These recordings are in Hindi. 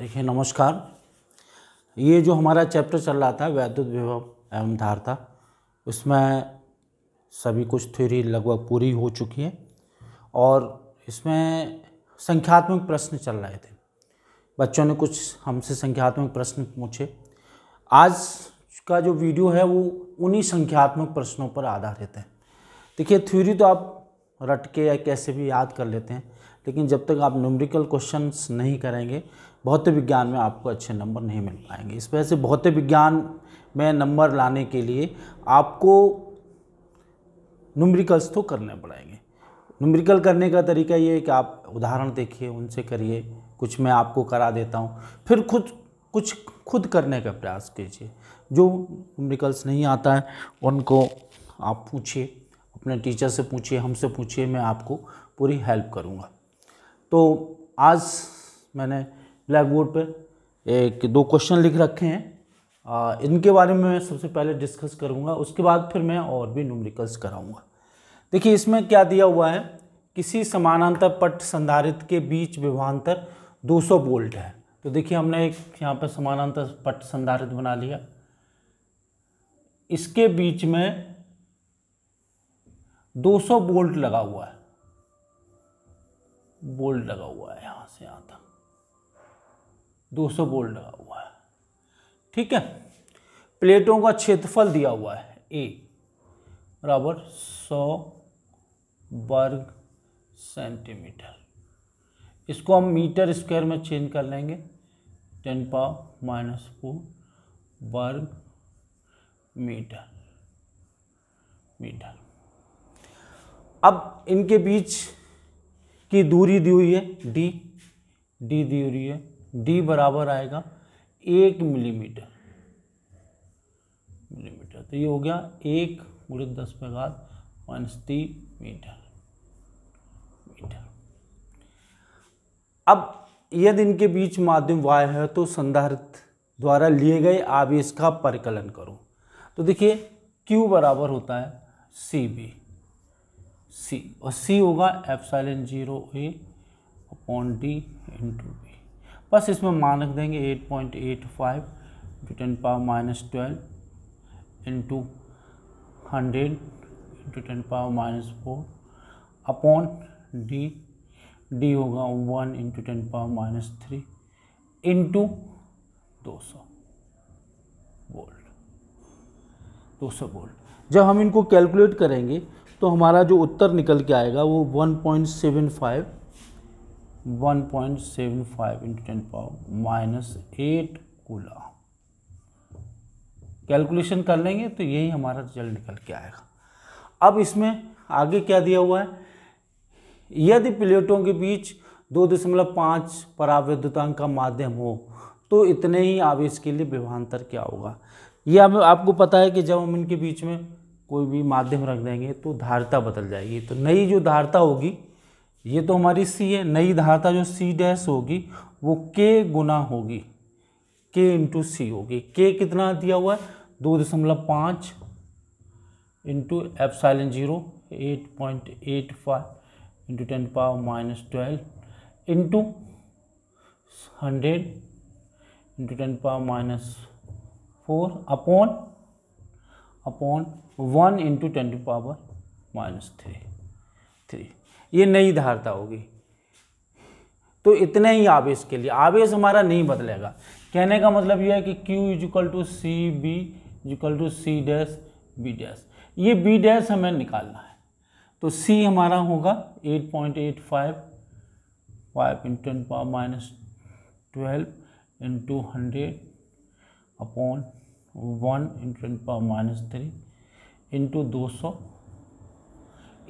देखिए नमस्कार ये जो हमारा चैप्टर चल रहा था वैद्युत विभव एवं धारता उसमें सभी कुछ थ्योरी लगभग पूरी हो चुकी है और इसमें संख्यात्मक प्रश्न चल रहे थे बच्चों ने कुछ हमसे संख्यात्मक प्रश्न पूछे आज का जो वीडियो है वो उन्हीं संख्यात्मक प्रश्नों पर आधारित है देखिए थ्योरी तो आप रट के या कैसे भी याद कर लेते हैं लेकिन जब तक आप न्यूमरिकल क्वेश्चंस नहीं करेंगे भौतिक विज्ञान में आपको अच्छे नंबर नहीं मिल पाएंगे इस वजह से भौतिक विज्ञान में नंबर लाने के लिए आपको नुमरिकल्स तो करने पड़ेंगे नुमरिकल करने का तरीका ये है कि आप उदाहरण देखिए उनसे करिए कुछ मैं आपको करा देता हूँ फिर खुद कुछ खुद करने का प्रयास कीजिए जो नुमरिकल्स नहीं आता है उनको आप पूछिए अपने टीचर से पूछिए हमसे पूछिए मैं आपको पूरी हेल्प करूँगा तो आज मैंने ब्लैक बोर्ड पर एक दो क्वेश्चन लिख रखे हैं आ, इनके बारे में मैं सबसे पहले डिस्कस करूँगा उसके बाद फिर मैं और भी नुमरिकल्स कराऊँगा देखिए इसमें क्या दिया हुआ है किसी समानांतर पट संधारित के बीच विभांतर 200 वोल्ट है तो देखिए हमने एक यहाँ पर समानांतर पट संधारित बना लिया इसके बीच में 200 वोल्ट लगा हुआ है वोल्ट लगा हुआ है यहाँ से यहाँ तक 200 बोल्ट लगा हुआ है ठीक है प्लेटों का क्षेत्रफल दिया हुआ है ए बराबर 100 वर्ग सेंटीमीटर इसको हम मीटर स्क्वायर में चेंज कर लेंगे टेन पाव माइनस फोर वर्ग मीटर मीटर अब इनके बीच की दूरी दी हुई है डी डी दी हुई है डी बराबर आएगा एक मिलीमीटर मिलीमीटर तो ये हो गया एक गुड़े दस पे घात माइनस तीन मीटर मीटर अब यदि इनके बीच माध्यम वाय है तो संधारित द्वारा लिए गए आवेश का परिकलन करो तो देखिए Q बराबर होता है सी बी सी और सी होगा epsilon zero A upon D into बस इसमें मान रख देंगे eight point eight five two ten power minus twelve into hundred into ten power minus four upon D D होगा one into ten power minus three into दो सौ वोल्ट दो सौ वोल्ट जब हम इनको कैलकुलेट करेंगे तो हमारा जो उत्तर निकल के आएगा वो one point seven five one point seven five into ten power minus eight coulomb calculation कर लेंगे तो यही हमारा रिजल्ट निकल के आएगा अब इसमें आगे क्या दिया हुआ है यदि प्लेटों के बीच दो दशमलव पाँच परावैद्युतांक का माध्यम हो तो इतने ही आवेश के लिए विभांतर क्या होगा यह हमें आपको पता है कि जब हम इनके बीच में कोई भी माध्यम रख देंगे तो धारता बदल जाएगी तो नई जो धारता होगी ये तो हमारी सी है नई धाता जो सी डैश होगी वो के गुना होगी के इंटू सी होगी के कितना दिया हुआ है दो दशमलव पाँच into epsilon zero eight point eight five into ten power minus twelve into hundred into ten power minus four upon upon one into ten power minus three three ये नई धारता होगी तो इतने ही आवेश के लिए आवेश हमारा नहीं बदलेगा कहने का मतलब यह है कि Q equal to C B equal to C dash B dash ये बी डैश हमें निकालना है तो C हमारा होगा 8.85 point eight five five into ten power minus twelve into hundred upon one into ten power minus three into दो सौ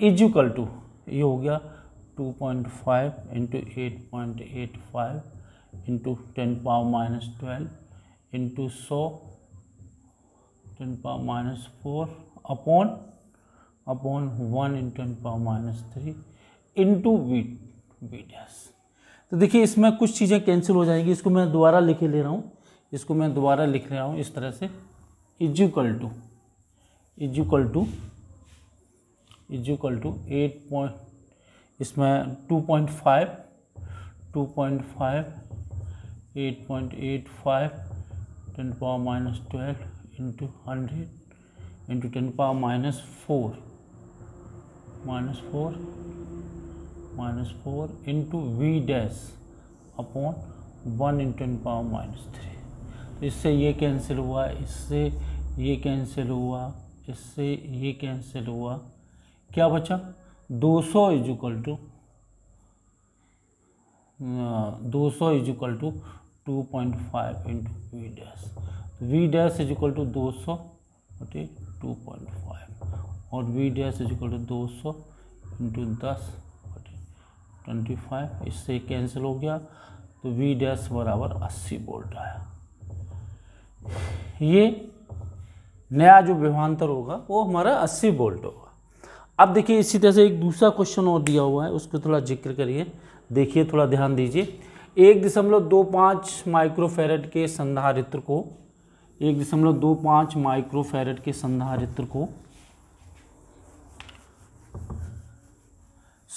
इज इक्वल टू ये हो गया 2.5 point five into eight point eight five into ten power minus twelve into सौ ten power minus four upon upon one in ten power minus three into V V तो देखिए इसमें कुछ चीज़ें कैंसिल हो जाएंगी इसको मैं दोबारा लिखे ले रहा हूँ इसको मैं दोबारा लिख रहा हूँ इस तरह से equal to equal to is equal to eight point इसमें two point five two point five eight point eight five ten power minus twelve into hundred into ten power minus four minus four minus four into V dash upon one into ten power minus three तो इससे ये कैंसिल हुआ इससे ये कैंसिल हुआ इससे ये कैंसिल हुआ क्या बचा 200 सौ इज इक्वल टू दो सौ is equal to two point five into V dash V dash is equal to दो सौ टू पॉइंट फाइव और V dash is equal to दो सौ इंटू दस ट्वेंटी फाइव इससे कैंसिल हो गया तो वी डैश बराबर अस्सी वोल्ट आया ये नया जो विभांतर होगा वो हमारा अस्सी वोल्ट होगा अब देखिए इसी तरह से एक दूसरा क्वेश्चन और दिया हुआ है उसको थोड़ा जिक्र करिए देखिए थोड़ा ध्यान दीजिए एक दशमलव दो पाँच माइक्रोफेरेट के संधारित्र को एक दशमलव दो पाँच माइक्रोफेरेट के संधारित्र को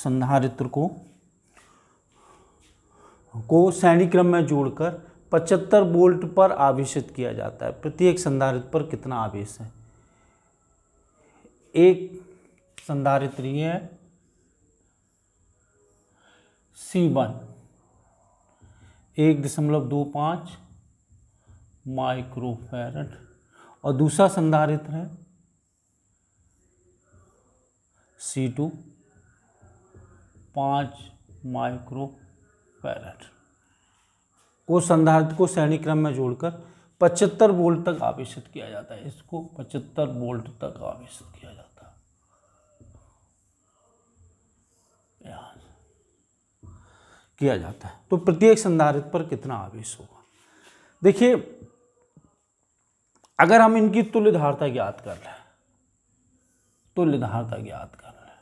संधारित्र को को श्रेणी क्रम में जोड़कर 75 वोल्ट पर आवेशित किया जाता है प्रत्येक संधारित्र पर कितना आवेश है एक संधारित्र ये सी वन एक दशमलव दो पाँच माइक्रोफेरट और दूसरा संधारित्र है सी टू पाँच माइक्रोफेरड को संधारित्र को श्रेणी क्रम में जोड़कर पचहत्तर वोल्ट तक आवेश किया जाता है इसको पचहत्तर वोल्ट तक आवेश किया जाता है किया जाता है तो प्रत्येक संधारित्र पर कितना आवेश होगा देखिए अगर हम इनकी तुल्य धारता ज्ञात कर लें तुल्य धारता ज्ञात कर लें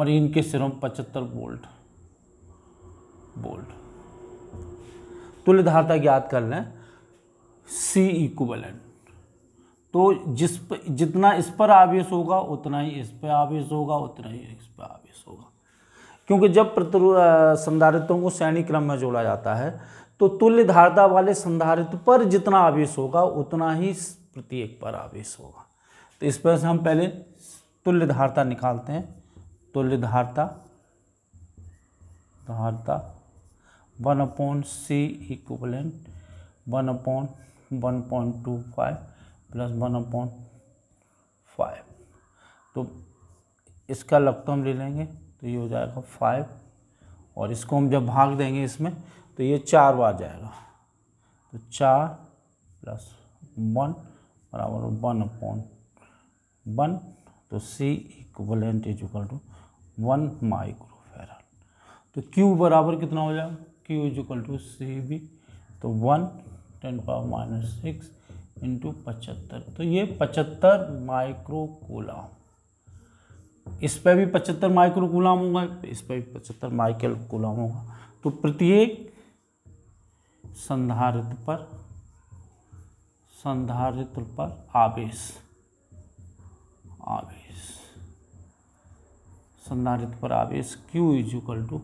और इनके सिरों पचहत्तर बोल्ट बोल्ट तुल्य धारता ज्ञात कर लें सी इक्वलेंट तो जिस पर जितना इस पर आवेश होगा उतना ही इस पर आवेश होगा उतना ही इस पर आवेश होगा क्योंकि जब संधारित्वों को श्रेणी क्रम में जोड़ा जाता है तो तुल्य धारता वाले संधारित्व पर जितना आवेश होगा उतना ही प्रत्येक पर आवेश होगा तो इस पर से हम पहले तुल्य धारता निकालते हैं तुल्य धारता धारता one upon C equivalent one upon one point two five plus one upon five तो इसका लघुत्तम तो ले लेंगे तो ये हो जाएगा फाइव और इसको हम जब भाग देंगे इसमें तो ये चार बार जाएगा तो चार प्लस वन बराबर वन अपॉन वन तो C equivalent is equal to one farad तो क्यू बराबर कितना हो जाएगा Q is equal to C B तो one ten power minus six into पचहत्तर तो ये पचहत्तर माइक्रो कोला इस पर भी पचहत्तर माइक्रो गुलाम होगा इस पर भी पचहत्तर माइक्रो गुलाम होगा तो प्रत्येक संधारित्र पर संधारित्र पर आवेश आवेश संधारित्र पर आवेश Q इक्वल टू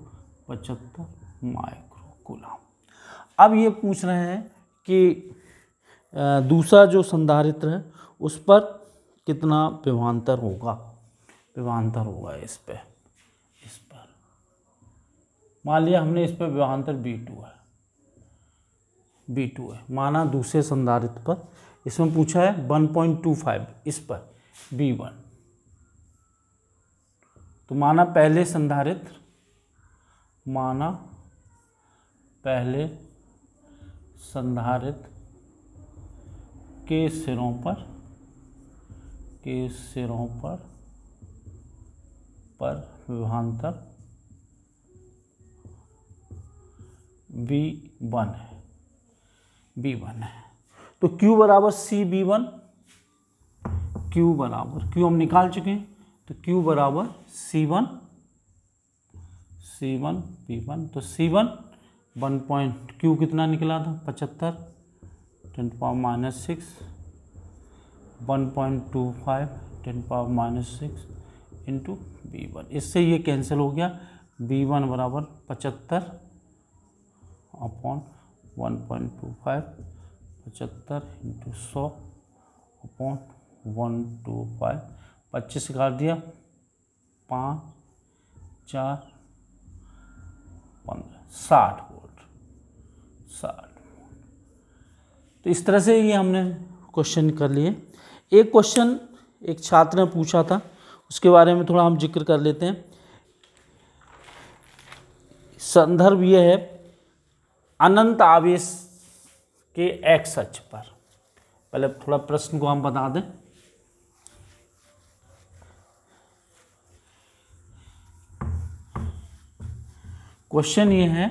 पचहत्तर माइक्रो गुलाम अब ये पूछ रहे हैं कि दूसरा जो संधारित्र है उस पर कितना विभांतर होगा विवांतर होगा इस पर इस पर मान लिया हमने इस पर विवांतर बी टू है बी टू है माना दूसरे संधारित पर इसमें पूछा है वन पॉइंट टू फाइव इस पर बी वन तो माना पहले संधारित्र माना पहले संधारित के सिरों पर के सिरों पर पर विभवांतर बी वन है बी वन है तो Q बराबर सी बी वन क्यू बराबर क्यू हम निकाल चुके हैं तो Q बराबर C one C one B one तो C one one point Q कितना निकला था पचहत्तर ten power minus six one point two five ten power minus six into B one इससे ये कैंसिल हो गया बी वन बराबर पचहत्तर upon one point two five पचहत्तर इंटू सौ अपॉन वन टू फाइव पच्चीस काट दिया पाँच चार पंद्रह साठ वोल्ट साठ तो इस तरह से ये हमने क्वेश्चन कर लिए एक क्वेश्चन एक छात्र ने पूछा था उसके बारे में थोड़ा हम जिक्र कर लेते हैं संदर्भ यह है अनंत आवेश के एक्स अक्ष पर पहले थोड़ा प्रश्न को हम बता दें क्वेश्चन ये है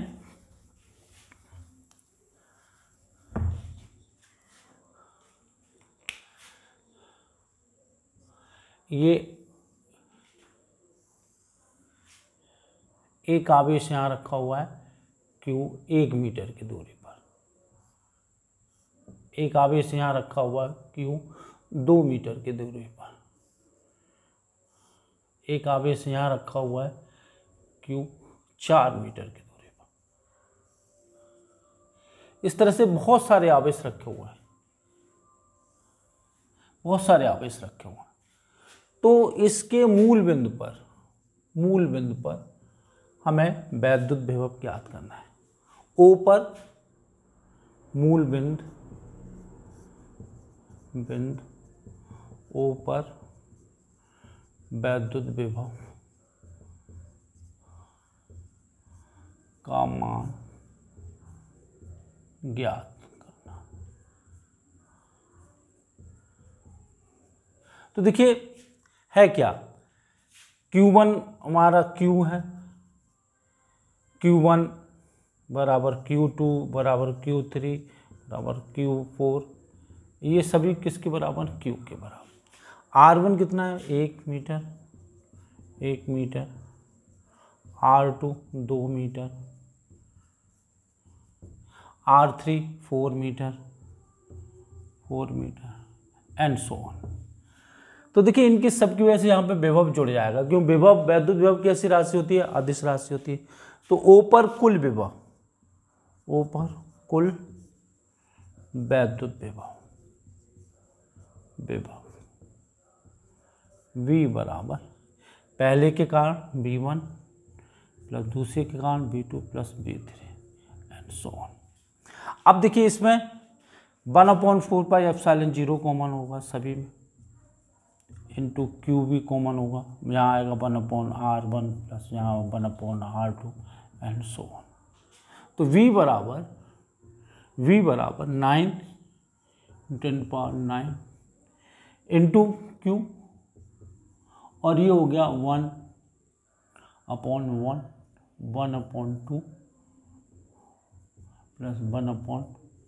ये एक आवेश यहाँ रखा हुआ है क्यू एक मीटर की दूरी पर एक आवेश यहाँ रखा हुआ है क्यू दो मीटर की दूरी पर एक आवेश यहाँ रखा हुआ है क्यू चार मीटर की दूरी पर इस तरह से बहुत सारे आवेश रखे हुए हैं बहुत सारे आवेश रखे हुए हैं तो इसके मूल बिंदु पर मूल बिंदु पर हमें वैद्युत विभव ज्ञात करना है ओ पर मूल बिंद बिंद ओ पर वैद्युत विभव का मान ज्ञात करना तो देखिए है क्या Q1 हमारा Q है क्यू वन बराबर क्यू टू बराबर क्यू थ्री बराबर क्यू फोर ये सभी किसके बराबर क्यू के बराबर आर वन कितना है एक मीटर एक मीटर आर टू दो metre R three four metre four metre and so on तो देखिए इनकी सबकी वजह से यहाँ पे विभव जुड़ जाएगा क्यों विभव वैद्युत विभव कैसी राशि होती है अदिश राशि होती है तो ओ पर कुल विवाह ओ पर कुल वैद्युत विवाह विवाह v बराबर पहले के कारण v1 वन प्लस दूसरे के कारण v2 two plus V three and so on अब देखिए इसमें one upon four pi epsilon zero common होगा सभी में इंटू क्यू भी कॉमन होगा यहाँ आएगा one upon R one plus यहाँ one upon R two and so on तो v बराबर v बराबर nine ten power nine into Q और ये हो गया one upon one one upon two plus one upon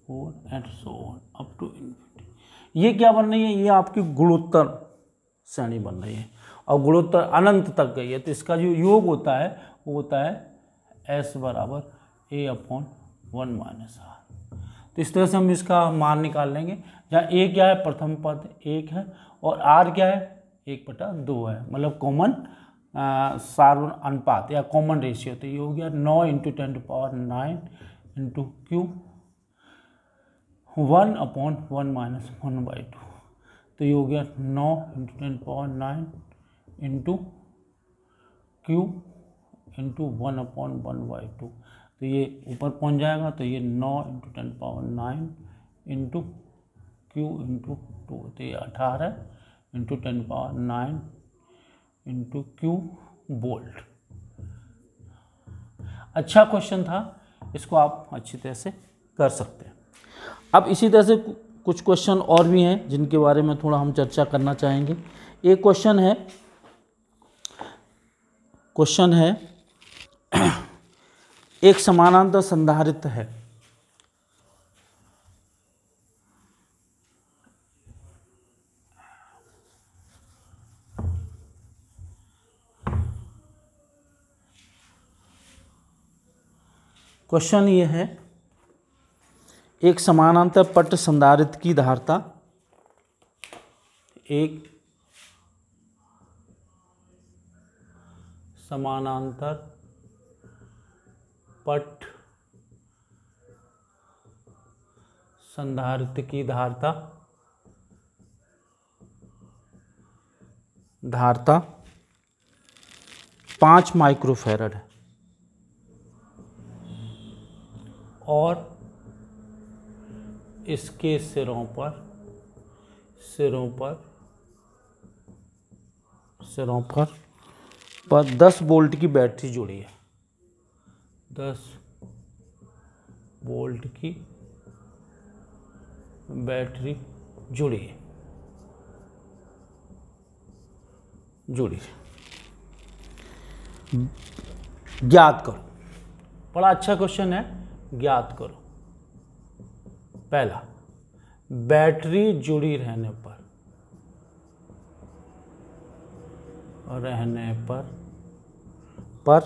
four and so on up to infinity ये क्या बन रही है ये आपकी गुणोत्तर श्रेणी बन रही है और गुणोत्तर अनंत तक गई है तो इसका जो योग होता है वो होता है एस बराबर A upon one minus R तो इस तरह से हम इसका मान निकाल लेंगे जहाँ ए क्या है प्रथम पद एक है और आर क्या है एक बटा दो है मतलब कॉमन सार्वन अनुपात या कॉमन रेशियो तो ये हो गया नौ into ten to power nine into Q one upon one minus one by two तो ये हो गया नौ into ten power nine into Q into one upon one by two तो ये ऊपर पहुंच जाएगा तो ये नौ into ten power nine into Q into two तो ये अठारह into ten power nine into Q volt अच्छा क्वेश्चन था इसको आप अच्छी तरह से कर सकते हैं अब इसी तरह से कुछ क्वेश्चन और भी हैं जिनके बारे में थोड़ा हम चर्चा करना चाहेंगे एक क्वेश्चन है क्वेश्चन है एक समानांतर संधारित्र है क्वेश्चन ये है एक समानांतर पट संधारित की धारता एक समानांतर पट संधारित की धारता धारता पांच माइक्रोफेरड है और इसके सिरों पर सिरों पर सिरों पर पर दस वोल्ट की बैटरी जुड़ी है दस वोल्ट की बैटरी जुड़ी है जुड़ी है ज्ञात करो बड़ा अच्छा क्वेश्चन है ज्ञात करो पहला बैटरी जुड़ी रहने पर रहने पर पर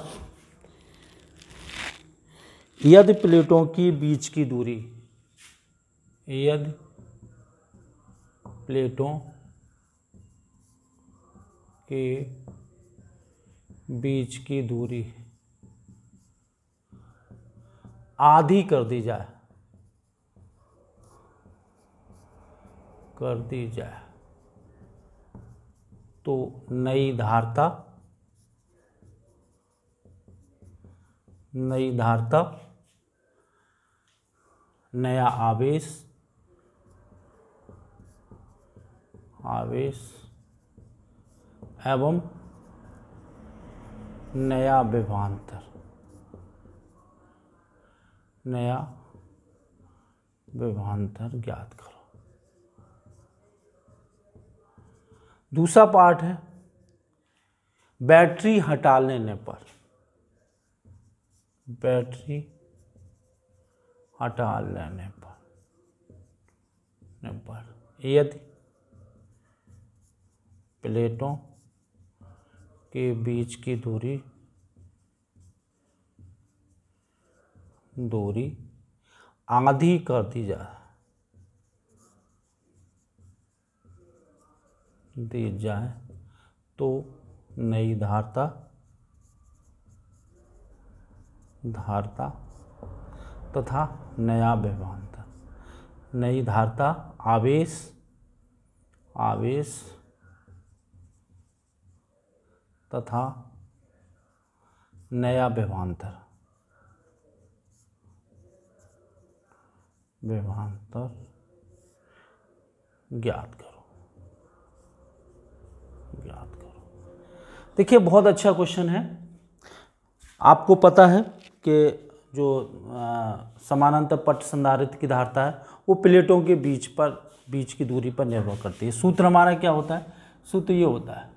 यदि प्लेटों की बीच की दूरी यद प्लेटों के बीच की दूरी आधी कर दी जाए कर दी जाए तो नई धारता नई धारता नया आवेश आवेश एवं नया विभांतर नया विभांतर ज्ञात करो दूसरा पार्ट है बैटरी हटा लेने पर बैटरी अटाल नंबर नंबर यदि प्लेटों के बीच की दूरी दूरी आधी कर दी जाए दी जाए तो नई धारता धारता तथा नया व्यवहारता नई धारता आवेश आवेश तथा नया व्यवहांतर व्यवहांतर तो ज्ञात करो ज्ञात करो देखिए बहुत अच्छा क्वेश्चन है आपको पता है कि जो समानांतर पट संधारित्र की धारता है वो प्लेटों के बीच पर बीच की दूरी पर निर्भर करती है सूत्र हमारा क्या होता है सूत्र ये होता है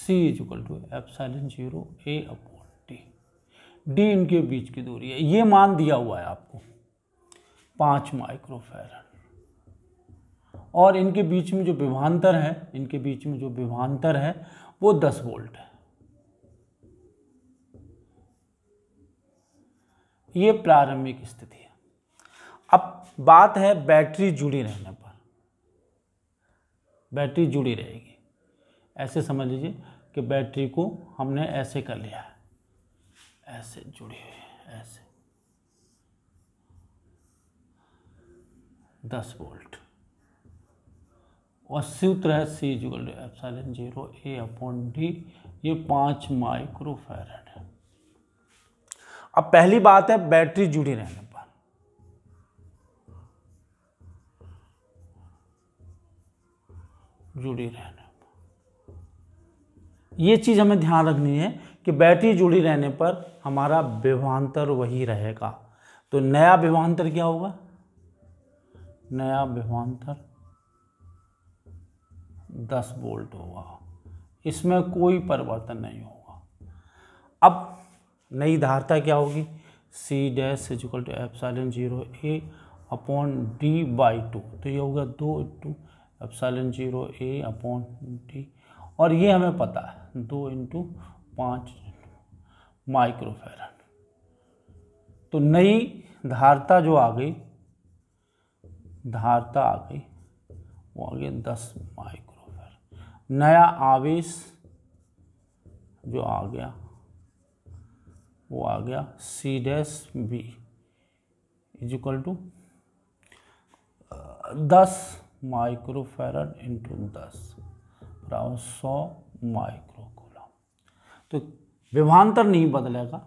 C is equal to epsilon zero A upon T D इनके बीच की दूरी है ये मान दिया हुआ है आपको पाँच माइक्रोफेरन और इनके बीच में जो विभांतर है इनके बीच में जो विभांतर है वो दस वोल्ट है ये प्रारंभिक स्थिति है अब बात है बैटरी जुड़ी रहने पर बैटरी जुड़ी रहेगी ऐसे समझ लीजिए कि बैटरी को हमने ऐसे कर लिया है ऐसे जुड़ी हुई है ऐसे दस वोल्ट और सूत्र है C equal epsilon zero A upon D ये पाँच माइक्रो फैरड अब पहली बात है बैटरी जुड़ी रहने पर जुड़ी रहने पर यह चीज़ हमें ध्यान रखनी है कि बैटरी जुड़ी रहने पर हमारा विभांतर वही रहेगा तो नया विभांतर क्या होगा नया विभांतर 10 वोल्ट होगा इसमें कोई परिवर्तन नहीं होगा अब नई धारता क्या होगी C dash is equal to epsilon zero A upon D by two तो ये होगा दो into F epsilon zero A upon D और ये हमें पता है दो इंटू पाँच माइक्रोफेरन तो नई धारता जो आ गई धारता आ गई वो आ गई दस माइक्रोफेरन नया आवेश जो आ गया वो आ गया C dash B is equal to दस माइक्रोफेरड इंटू दस बराबर सौ माइक्रो कूलम तो विभांतर नहीं बदलेगा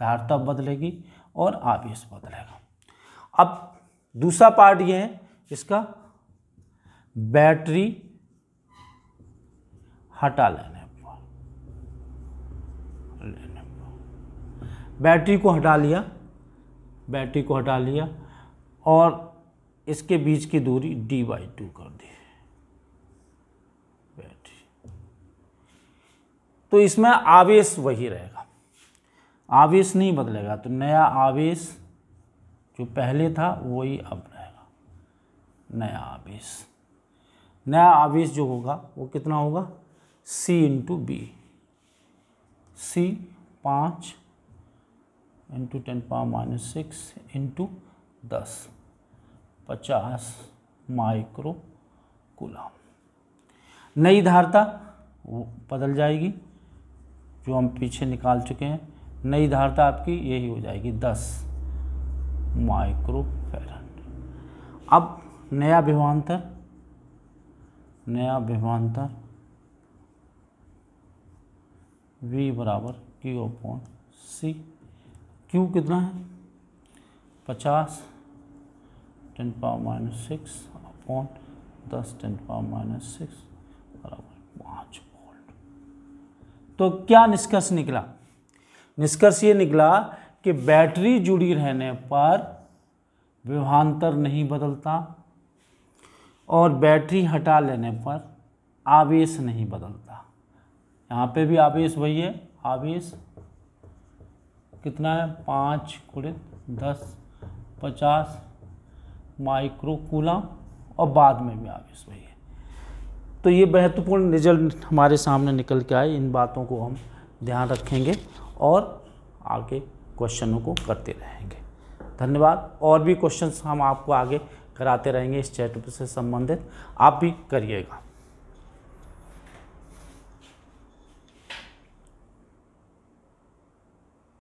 धारता बदलेगी और आवेश बदलेगा अब दूसरा पार्ट ये है इसका बैटरी हटा लेने बैटरी को हटा लिया बैटरी को हटा लिया और इसके बीच की दूरी डी बाई टू कर दी बैटरी तो इसमें आवेश वही रहेगा आवेश नहीं बदलेगा तो नया आवेश जो पहले था वही अब रहेगा नया आवेश नया आवेश जो होगा वो कितना होगा सी इंटू बी सी पाँच into ten power minus six into दस पचास माइक्रो कूलम नई धारता बदल जाएगी जो हम पीछे निकाल चुके हैं नई धारता आपकी यही हो जाएगी दस माइक्रो फेरन अब नया विभवान्तर नया विभवान्तर v बराबर क्यू अपॉन सी क्यू कितना है पचास ten power minus six upon दस टेन पावर माइनस सिक्स बराबर पाँच वोल्ट तो क्या निष्कर्ष निकला निष्कर्ष ये निकला कि बैटरी जुड़ी रहने पर विभांतर नहीं बदलता और बैटरी हटा लेने पर आवेश नहीं बदलता यहाँ पे भी आवेश वही है आवेश कितना है पाँच कुड़े दस पचास माइक्रोकूला और बाद में भी आवेश वही है तो ये महत्वपूर्ण रिजल्ट हमारे सामने निकल के आए इन बातों को हम ध्यान रखेंगे और आगे क्वेश्चनों को करते रहेंगे धन्यवाद और भी क्वेश्चंस हम आपको आगे कराते रहेंगे इस चैप्टर से संबंधित आप भी करिएगा